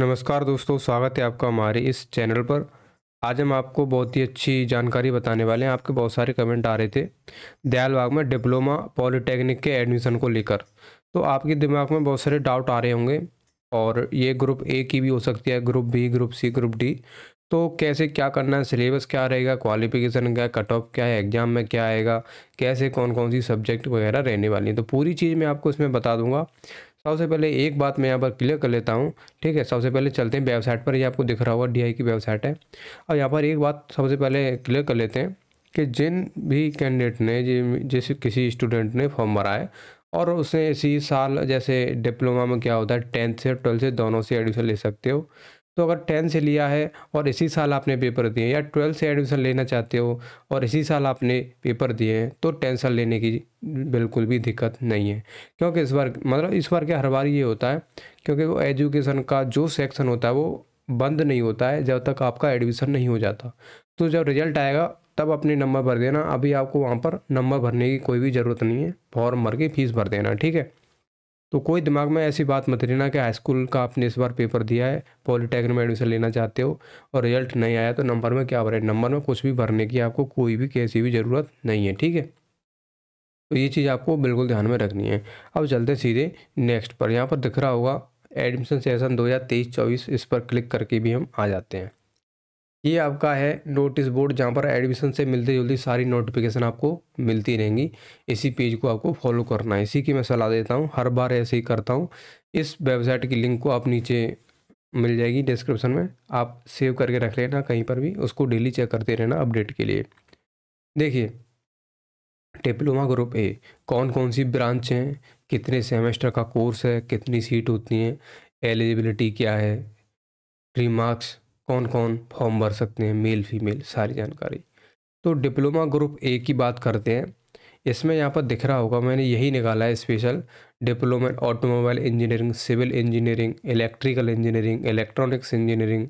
नमस्कार दोस्तों स्वागत है आपका हमारे इस चैनल पर आज हम आपको बहुत ही अच्छी जानकारी बताने वाले हैं आपके बहुत सारे कमेंट आ रहे थे दयालबाग में डिप्लोमा पॉलिटेक्निक के एडमिशन को लेकर तो आपके दिमाग में बहुत सारे डाउट आ रहे होंगे और ये ग्रुप ए की भी हो सकती है group B group C group D तो कैसे क्या करना है सिलेबस क्या रहेगा क्वालिफिकेशन क्या है कट ऑफ क्या है एग्ज़ाम में क्या आएगा कैसे कौन कौन सी सब्जेक्ट वगैरह रहने वाली है तो पूरी चीज़ मैं आपको इसमें बता दूंगा सबसे पहले एक बात मैं यहाँ पर क्लियर कर लेता हूँ ठीक है सबसे पहले चलते हैं वेबसाइट पर ये आपको दिख रहा होगा डी की वेबसाइट है और यहाँ पर एक बात सबसे पहले क्लियर कर लेते हैं कि जिन भी कैंडिडेट ने जैसे किसी स्टूडेंट ने फॉर्म भरा है और उसने इसी साल जैसे डिप्लोमा में क्या होता है टेंथ से ट्वेल्थ से दोनों से एडमिशन ले सकते हो तो अगर टेन से लिया है और इसी साल आपने पेपर दिए या ट्वेल्थ से एडमिशन लेना चाहते हो और इसी साल आपने पेपर दिए हैं तो टेन साल लेने की बिल्कुल भी दिक्कत नहीं है क्योंकि इस बार मतलब इस बार क्या हर बार ये होता है क्योंकि वो एजुकेशन का जो सेक्शन होता है वो बंद नहीं होता है जब तक आपका एडमिशन नहीं हो जाता तो जब रिजल्ट आएगा तब अपने नंबर भर देना अभी आपको वहाँ पर नंबर भरने की कोई भी ज़रूरत नहीं है फॉर्म भर के फीस भर देना ठीक है तो कोई दिमाग में ऐसी बात मत लेना कि हाई स्कूल का आपने इस बार पेपर दिया है पॉलिटेक्निक में एडमिशन लेना चाहते हो और रिजल्ट नहीं आया तो नंबर में क्या भरे नंबर में कुछ भी भरने की आपको कोई भी कैसी भी ज़रूरत नहीं है ठीक है तो ये चीज़ आपको बिल्कुल ध्यान में रखनी है अब चलते सीधे नेक्स्ट पर यहाँ पर दिख रहा होगा एडमिशन सेशन दो हज़ार इस पर क्लिक करके भी हम आ जाते हैं ये आपका है नोटिस बोर्ड जहाँ पर एडमिशन से मिलते जुलती सारी नोटिफिकेशन आपको मिलती रहेंगी इसी पेज को आपको फॉलो करना है इसी की मैं सलाह देता हूँ हर बार ऐसे ही करता हूँ इस वेबसाइट की लिंक को आप नीचे मिल जाएगी डिस्क्रिप्शन में आप सेव करके रख लेना कहीं पर भी उसको डेली चेक करते रहना अपडेट के लिए देखिए डिप्लोमा ग्रुप ए कौन कौन सी ब्रांच हैं कितने सेमेस्टर का कोर्स है कितनी सीट होती हैं एलिजिबिलिटी क्या है रिमार्क्स कौन कौन फॉर्म भर सकते हैं मेल फीमेल सारी जानकारी तो डिप्लोमा ग्रुप ए की बात करते हैं इसमें यहाँ पर दिख रहा होगा मैंने यही निकाला है special diploma automobile engineering civil engineering electrical engineering electronics engineering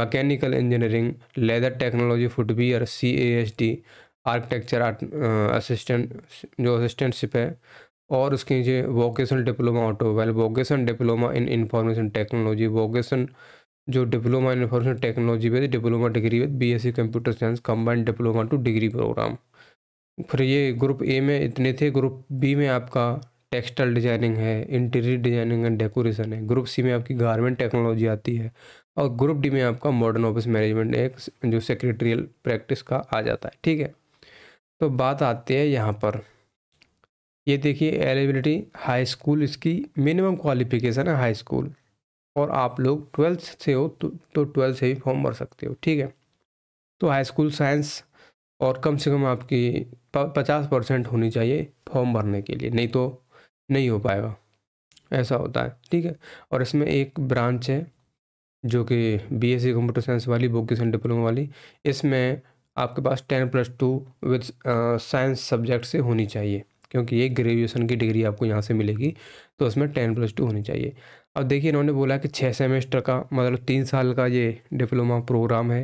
mechanical engineering leather technology footwear C A S D architecture assistant जो असिस्टेंटशिप है और उसके नीचे vocational diploma automobile vocation diploma in information technology vocation जो diploma in information technology with diploma degree with BSc computer science combined diploma to degree program फिर ये group A में इतने थे ग्रुप बी में आपका टेक्सटाइल डिजाइनिंग है interior designing and decoration है ग्रुप सी में आपकी गारमेंट टेक्नोलॉजी आती है और ग्रुप डी में आपका मॉडर्न ऑफिस मैनेजमेंट एक जो सेक्रेटरियल प्रैक्टिस का आ जाता है ठीक है तो बात आती है यहाँ पर ये देखिए एलिजिबिलिटी हाई स्कूल इसकी मिनिमम क्वालिफिकेशन है हाई स्कूल और आप लोग ट्वेल्थ से हो तो तो ट्वेल्थ से ही फॉर्म भर सकते हो ठीक है तो हाई स्कूल साइंस और कम से कम आपकी पचास परसेंट होनी चाहिए फॉर्म भरने के लिए नहीं तो नहीं हो पाएगा ऐसा होता है ठीक है और इसमें एक ब्रांच है जो कि B S C computer science वाली वोकेशन डिप्लोमा वाली इसमें आपके पास ten plus two with science subject से होनी चाहिए क्योंकि ये ग्रेजुएसन की डिग्री आपको यहाँ से मिलेगी तो उसमें टेन प्लस टू होनी चाहिए अब देखिए इन्होंने बोला कि छः सेमेस्टर का मतलब तीन साल का ये डिप्लोमा प्रोग्राम है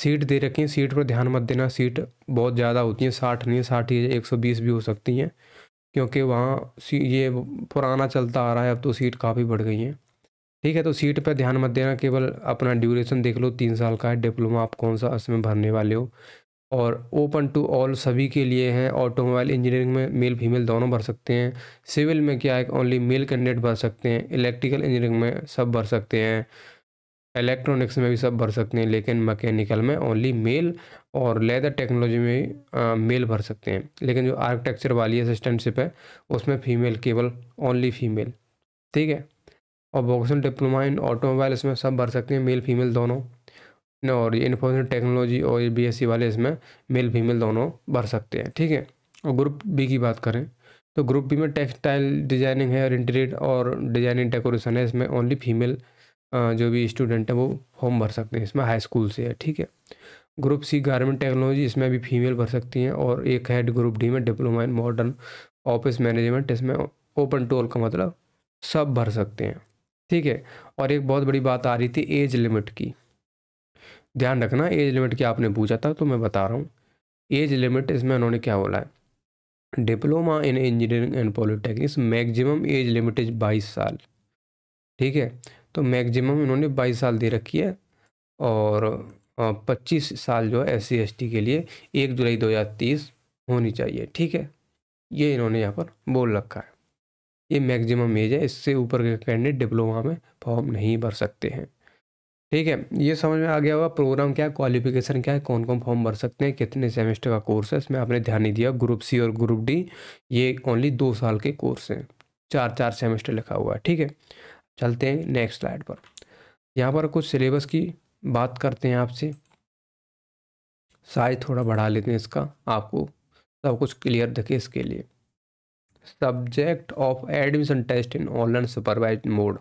सीट दे रखी है सीट पर ध्यान मत देना सीट बहुत ज़्यादा होती है साठ नहीं साठ ही एक सौ बीस भी हो सकती हैं क्योंकि वहाँ ये पुराना चलता आ रहा है अब तो सीट काफ़ी बढ़ गई हैं ठीक है तो सीट पर ध्यान मत देना केवल अपना ड्यूरेशन देख लो तीन साल का है डिप्लोमा आप कौन सा उसमें भरने वाले हो और ओपन टू ऑल सभी के लिए हैं ऑटोमोबाइल इंजीनियरिंग में मेल फीमेल दोनों भर सकते हैं सिविल में क्या है ओनली मेल कैंडिडेट भर सकते हैं इलेक्ट्रिकल इंजीनियरिंग में सब भर सकते हैं इलेक्ट्रॉनिक्स में भी सब भर सकते हैं लेकिन मैकेनिकल में ओनली मेल और लेदर टेक्नोलॉजी में मेल भर सकते हैं लेकिन जो आर्किटेक्चर वाली असिस्टेंटशिप है उसमें फीमेल केवल ओनली फीमेल ठीक है और वोकेशनल डिप्लोमा इन ऑटोमोबाइल इसमें सब भर सकते हैं मेल फीमेल दोनों और ये इन्फॉर्मेशन टेक्नोलॉजी और ये बीएससी वाले इसमें मेल फीमेल दोनों भर सकते हैं ठीक है और ग्रुप बी की बात करें तो ग्रुप बी में टेक्सटाइल डिजाइनिंग है और इंटीरियर और डिजाइनिंग डेकोरेशन है इसमें ओनली फीमेल जो भी स्टूडेंट है वो फॉर्म भर सकते हैं इसमें हाई स्कूल से है ठीक है ग्रुप सी गारमेंट टेक्नोलॉजी इसमें भी फीमेल भर सकती हैं और एक है ग्रुप डी में diploma in modern office management इसमें ओपन टोल का मतलब सब भर सकते हैं ठीक है और एक बहुत बड़ी बात आ रही थी एज लिमिट की ध्यान रखना एज लिमिट क्या आपने पूछा था तो मैं बता रहा हूँ एज लिमिट इसमें उन्होंने क्या बोला है diploma in engineering and polytechnics maximum age limit is बाईस साल ठीक है तो मैक्सिमम इन्होंने बाईस साल दे रखी है और पच्चीस साल जो है एस सी के लिए एक जुलाई दो हज़ार तीस होनी चाहिए ठीक है ये इन्होंने यहाँ पर बोल रखा है ये मैक्सिमम एज है इससे ऊपर के कैंडिडेट डिप्लोमा में फॉर्म नहीं भर सकते हैं ठीक है ये समझ में आ गया होगा प्रोग्राम क्या है क्वालिफिकेशन क्या है कौन कौन फॉर्म भर सकते हैं कितने सेमेस्टर का कोर्स है इसमें आपने ध्यान नहीं दिया ग्रुप सी और ग्रुप डी ये ओनली दो साल के कोर्स हैं चार चार सेमेस्टर लिखा हुआ है ठीक है चलते हैं नेक्स्ट स्लाइड पर यहाँ पर कुछ सिलेबस की बात करते हैं आपसे साइज थोड़ा बढ़ा लेते हैं इसका आपको सब कुछ क्लियर दिखे इसके लिए subject of admission test in online supervise mode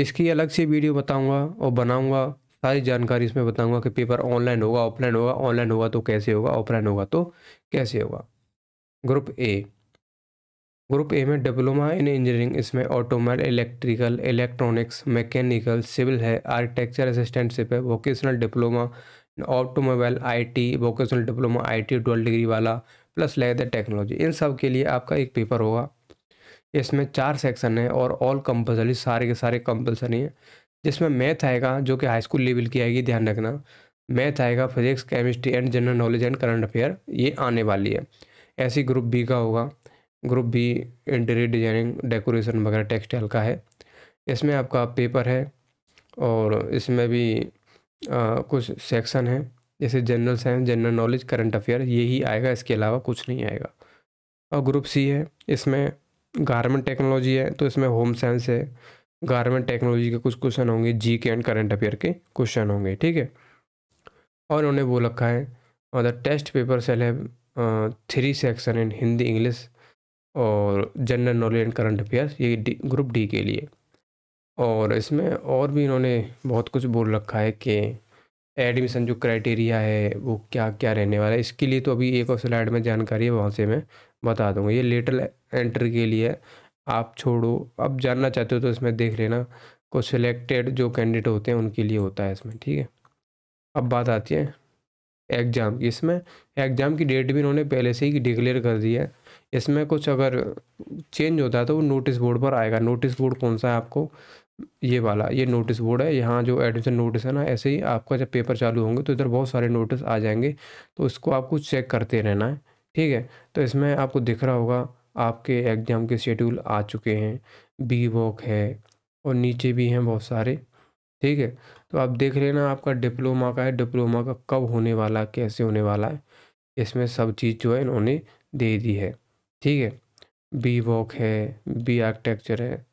इसकी अलग से वीडियो बताऊँगा और बनाऊँगा सारी जानकारी इसमें बताऊँगा कि पेपर ऑनलाइन होगा ऑफलाइन होगा ऑनलाइन होगा तो कैसे होगा ऑफलाइन होगा तो कैसे होगा ग्रुप ए ग्रुप ए में डिप्लोमा इन इंजीनियरिंग इसमें automobile electrical electronics mechanical civil है आर्किटेक्चर असिस्टेंटशिप है vocational diploma automobile IT vocational diploma IT T degree वाला प्लस लेदर टेक्नोलॉजी इन सब के लिए आपका एक पेपर होगा इसमें चार सेक्शन है और ऑल कंपल्सरी सारे के सारे कंपल्सरी हैं जिसमें मैथ आएगा जो कि हाई स्कूल लेवल की आएगी ध्यान रखना मैथ आएगा physics chemistry and general knowledge and current affair ये आने वाली है ऐसी ग्रुप बी का होगा group B interior designing decoration वगैरह टेक्सटाइल का है इसमें आपका पेपर है और इसमें भी आ, कुछ सेक्शन है जैसे general science general knowledge current affair यही आएगा इसके अलावा कुछ नहीं आएगा और ग्रुप सी है इसमें गारमेंट टेक्नोलॉजी है तो इसमें होम साइंस है गारमेंट टेक्नोलॉजी के कुछ क्वेश्चन होंगे G K and current affair के क्वेश्चन होंगे ठीक है और उन्होंने वो रखा है द टेस्ट पेपर सेल है three section in Hindi English और general knowledge and current affairs ये डी ग्रुप डी के लिए और इसमें और भी इन्होंने बहुत कुछ बोल रखा है कि एडमिशन जो क्राइटेरिया है वो क्या क्या रहने वाला है इसके लिए तो अभी एक और स्लाइड में जानकारी है वहाँ से मैं बता दूँगा ये लेटर एंट्री के लिए आप छोड़ो अब जानना चाहते हो तो इसमें देख लेना को सिलेक्टेड जो कैंडिडेट होते हैं उनके लिए होता है इसमें ठीक है अब बात आती है एग्ज़ाम की इसमें एग्ज़ाम की डेट भी इन्होंने पहले से ही डिक्लेयर कर दी है इसमें कुछ अगर चेंज होता है तो वो नोटिस बोर्ड पर आएगा नोटिस बोर्ड कौन सा है आपको ये वाला ये नोटिस बोर्ड है यहाँ जो एडमिशन नोटिस है ना ऐसे ही आपका जब पेपर चालू होंगे तो इधर बहुत सारे नोटिस आ जाएंगे तो इसको आपको चेक करते रहना है ठीक है तो इसमें आपको दिख रहा होगा आपके एग्ज़ाम के शेड्यूल आ चुके हैं बी वॉक है और नीचे भी हैं बहुत सारे ठीक है तो आप देख लेना आपका डिप्लोमा का है डिप्लोमा का कब होने वाला कैसे होने वाला है इसमें सब चीज़ जो है इन्होंने दे दी है ठीक है बी वॉक है बी आर्किटेक्चर है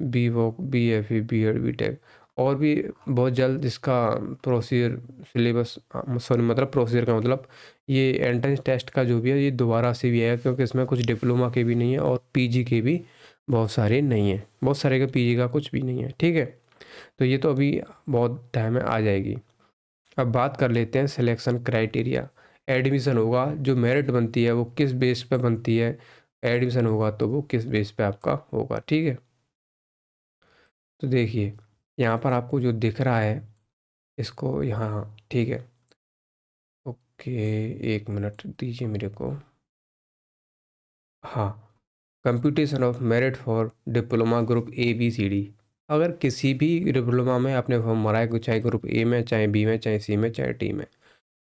B voc B F E B Ed B Tech और भी बहुत जल्द इसका प्रोसीजर सिलेबस सॉरी मतलब प्रोसीजर का मतलब ये एंट्रेंस टेस्ट का जो भी है ये दोबारा से भी आएगा क्योंकि इसमें कुछ डिप्लोमा के भी नहीं है और पीजी के भी बहुत सारे नहीं हैं बहुत सारे का पीजी का कुछ भी नहीं है ठीक है तो ये तो अभी बहुत टाइम में आ जाएगी अब बात कर लेते हैं सिलेक्शन क्राइटेरिया एडमिशन होगा जो मेरिट बनती है वो किस बेस पे बनती है एडमिशन होगा तो वो किस बेस पे आपका होगा ठीक है तो देखिए यहाँ पर आपको जो दिख रहा है इसको यहाँ हाँ, ठीक है ओके एक मिनट दीजिए मेरे को हाँ competition of merit for diploma group A B C D अगर किसी भी डिप्लोमा में आपने फॉर्म मराए है चाहे ग्रुप ए में चाहे बी में चाहे सी में चाहे टी में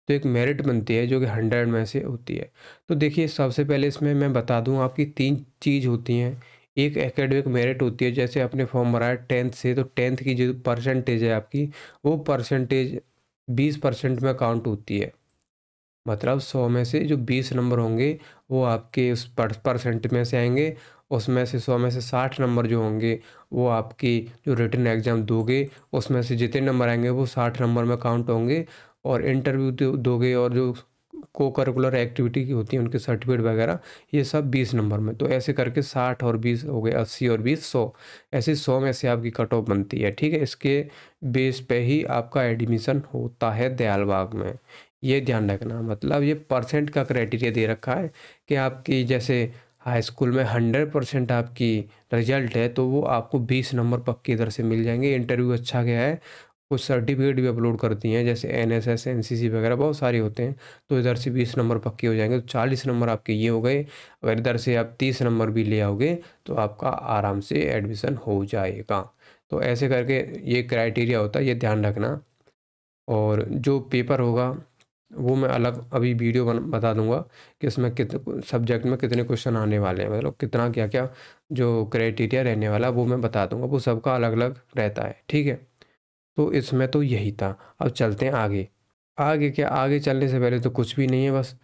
तो एक मेरिट बनती है जो कि हंड्रेड में से होती है तो देखिए सबसे पहले इसमें मैं बता दूं आपकी तीन चीज़ होती हैं एक एकेडमिक मेरिट होती है जैसे आपने फॉर्म भराया टेंथ से तो टेंथ की जो परसेंटेज है आपकी वो परसेंटेज बीस परसेंट में काउंट होती है मतलब सौ में से जो बीस नंबर होंगे वो आपके उस परसेंट में से आएंगे उसमें से सौ में से साठ नंबर जो होंगे वो आपकी जो रिटर्न एग्ज़ाम दोगे उसमें से जितने नंबर आएंगे वो साठ नंबर में काउंट होंगे और इंटरव्यू दोगे और जो को करिकुलर एक्टिविटी की होती है उनके सर्टिफिकेट वगैरह ये सब बीस नंबर में तो ऐसे करके साठ और बीस हो गए अस्सी और बीस सौ ऐसे सौ में से आपकी कट ऑफ बनती है ठीक है इसके बेस पे ही आपका एडमिशन होता है दयालबाग में ये ध्यान रखना मतलब ये परसेंट का क्राइटेरिया दे रखा है कि आपकी जैसे हाई स्कूल में हंड्रेड परसेंट आपकी रिजल्ट है तो वो आपको बीस नंबर पक्के इधर से मिल जाएंगे इंटरव्यू अच्छा गया है कुछ सर्टिफिकेट भी अपलोड करती हैं जैसे N S S N C C वगैरह बहुत सारे होते हैं तो इधर से बीस नंबर पक्के हो जाएंगे तो चालीस नंबर आपके ये हो गए अगर इधर से आप तीस नंबर भी ले आओगे तो आपका आराम से एडमिशन हो जाएगा तो ऐसे करके ये क्राइटेरिया होता है ये ध्यान रखना और जो पेपर होगा वो मैं अलग अभी वीडियो बन बता दूंगा कि इसमें कित सब्जेक्ट में कितने क्वेश्चन आने वाले हैं मतलब कितना क्या क्या जो क्राइटेरिया रहने वाला है वो मैं बता दूंगा वो सबका अलग अलग रहता है ठीक है तो इसमें तो यही था अब चलते हैं आगे आगे क्या आगे चलने से पहले तो कुछ भी नहीं है बस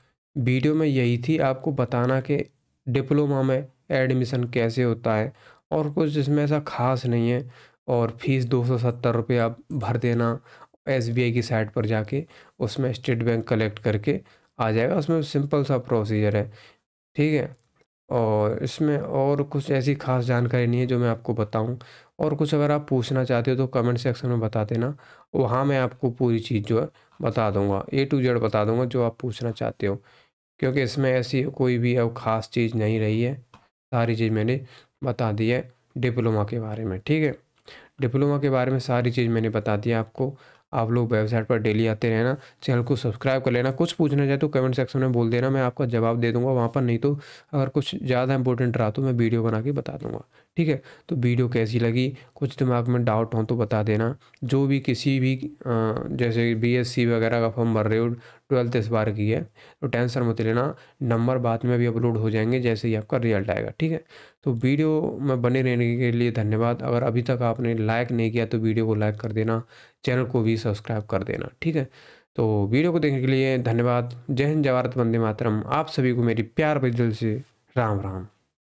वीडियो में यही थी आपको बताना कि डिप्लोमा में एडमिशन कैसे होता है और कुछ इसमें ऐसा खास नहीं है और फीस दो सौ सत्तर रुपये आप भर देना एस बी आई की साइट पर जाके उसमें स्टेट बैंक कलेक्ट करके आ जाएगा उसमें सिंपल सा प्रोसीजर है ठीक है और इसमें और कुछ ऐसी खास जानकारी नहीं है जो मैं आपको बताऊं और कुछ अगर आप पूछना चाहते हो तो कमेंट सेक्शन में बता देना वहाँ मैं आपको पूरी चीज़ जो है बता दूंगा ए टू जेड बता दूंगा जो आप पूछना चाहते हो क्योंकि इसमें ऐसी कोई भी अब ख़ास चीज़ नहीं रही है सारी चीज़ मैंने बता दी है डिप्लोमा के बारे में ठीक है डिप्लोमा के बारे में सारी चीज़ मैंने बता दी आपको आप लोग वेबसाइट पर डेली आते रहना चैनल को सब्सक्राइब कर लेना कुछ पूछना चाहे तो कमेंट सेक्शन में बोल देना मैं आपका जवाब दे दूँगा वहाँ पर नहीं तो अगर कुछ ज़्यादा इंपॉर्टेंट रहा तो मैं वीडियो बना के बता दूँगा ठीक है तो वीडियो कैसी लगी कुछ दिमाग तो में डाउट हो तो बता देना जो भी किसी भी जैसे बीएससी वगैरह का फॉर्म भर रहे हो ट्वेल्थ इस बार की है तो टेंशन मत लेना नंबर बाद में भी अपलोड हो जाएंगे जैसे ही आपका रिजल्ट आएगा ठीक है तो वीडियो में बने रहने के लिए धन्यवाद अगर अभी तक आपने लाइक नहीं किया तो वीडियो को लाइक कर देना चैनल को भी सब्सक्राइब कर देना ठीक है तो वीडियो को देखने के लिए धन्यवाद जय हिंद जवाहरत वंदे मातरम आप सभी को मेरी प्यार बिजल से राम राम